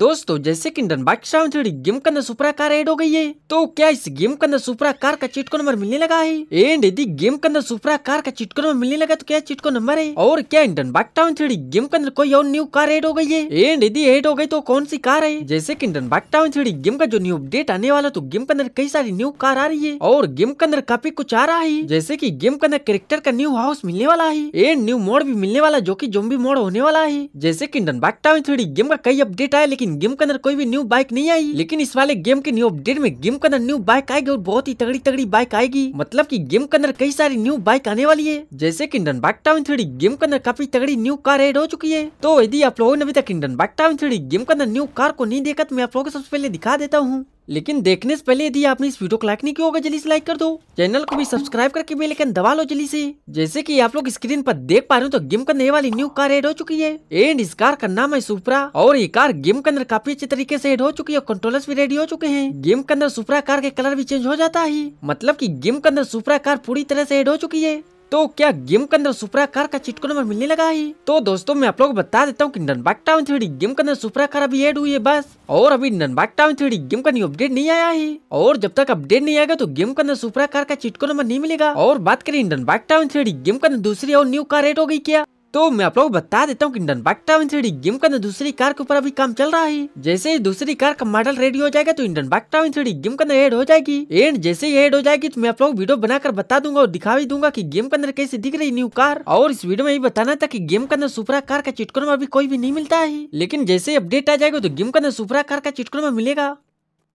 दोस्तों जैसे कि डन बादशाह थ्री गेम के अंदर सुपरा कार एड हो गई है तो क्या इस गेम के अंदर सुपरा कार का चिटको नंबर मिलने लगा है एंड यदि गेम के अंदर सुपरा कार का चिटको नंबर मिलने लगा तो क्या चिटको नंबर है और क्या इंडन बागटाउन थ्री गेम के अंदर कोई और न्यू कार एड हो गई है एंड यदि एड हो गई तो कौन सी कार है जैसे की इंडन बागटाउन थ्री गेम का जो न्यू अपडेट आने वाला तो गेम के अंदर कई सारी न्यू कार आ रही है और गेम के अंदर काफी कुछ आ रहा है जैसे की गेम के अंदर कैरेक्टर का न्यू हाउस मिलने वाला है एंड न्यू मोड भी मिलने वाला जो की जो मोड होने वाला है जैसे की इंडन बागटाउन थ्री गेम का कई अपडेट आया लेकिन लेकिन गेम के अंदर कोई भी न्यू बाइक नहीं आई लेकिन इस वाले गेम के न्यू अपडेट में गेम के अंदर न्यू बाइक आएगी और बहुत ही तगड़ी तगड़ी बाइक आएगी मतलब की गेम के अंदर कई सारी न्यू बाइक आने वाली है जैसे की Indian bike town three game के अंदर काफी तगड़ी न्यू कार एड हो चुकी है तो यदि आप लोगों ने अभी तक Indian bike town three game के अंदर न्यू कार को नहीं देखा तो मैं आप लोगों को सबसे पहले दिखा देता हूँ लेकिन देखने से पहले यदि आपने इस वीडियो को लाइक नहीं किया होगा जल्दी से लाइक कर दो चैनल को भी सब्सक्राइब करके बेल आइकन दबा लो जल्दी से जैसे कि आप लोग स्क्रीन पर देख पा रहे हो तो गेम करने वाली न्यू कार एड हो चुकी है एंड इस कार का नाम है सुपरा और ये कार गेम के अंदर काफी अच्छे तरीके से एड हो चुकी है कंट्रोलर्स भी रेडी हो चुके हैं गेम के अंदर सुपरा कार के कलर भी चेंज हो जाता है मतलब की गेम के अंदर सुपरा कार पूरी तरह से एड हो चुकी है तो क्या गेम के अंदर कार का चिटको नंबर मिलने लगा है तो दोस्तों मैं आप लोग को बता देता हूँ की ननबाग टाउन थ्री गेम के अंदर कार अभी एड हुई है बस और अभी ननबाग टाउन थ्री गेम का अपडेट नहीं आया है और जब तक अपडेट नहीं आएगा तो गेम के अंदर कार का चिटको नंबर नहीं मिलेगा और बात करें ननबाग टाउन थ्री गेम के अंदर दूसरी और न्यू कार एड हो गई क्या तो मैं आप लोग बता देता हूँ कि बाग टावन थ्री गेम के अंदर दूसरी कार के ऊपर अभी काम चल रहा है जैसे ही दूसरी कार का मॉडल रेडी हो जाएगा तो इंडन बाग टावन थ्री गेम के अंदर एड हो जाएगी एंड जैसे ही एड हो जाएगी तो मैं आप लोग वीडियो बनाकर बता दूंगा और दिखा भी दूंगा की गेम के अंदर कैसे दिख रही न्यू कार और इस वीडियो में ये बताना था की गेम के अंदर सुपरा कार का चिटकोन में अभी कोई भी नहीं मिलता है लेकिन जैसे अपडेट आ जाएगा तो गेम के अंदर सुपरा कार का चिटकोन में मिलेगा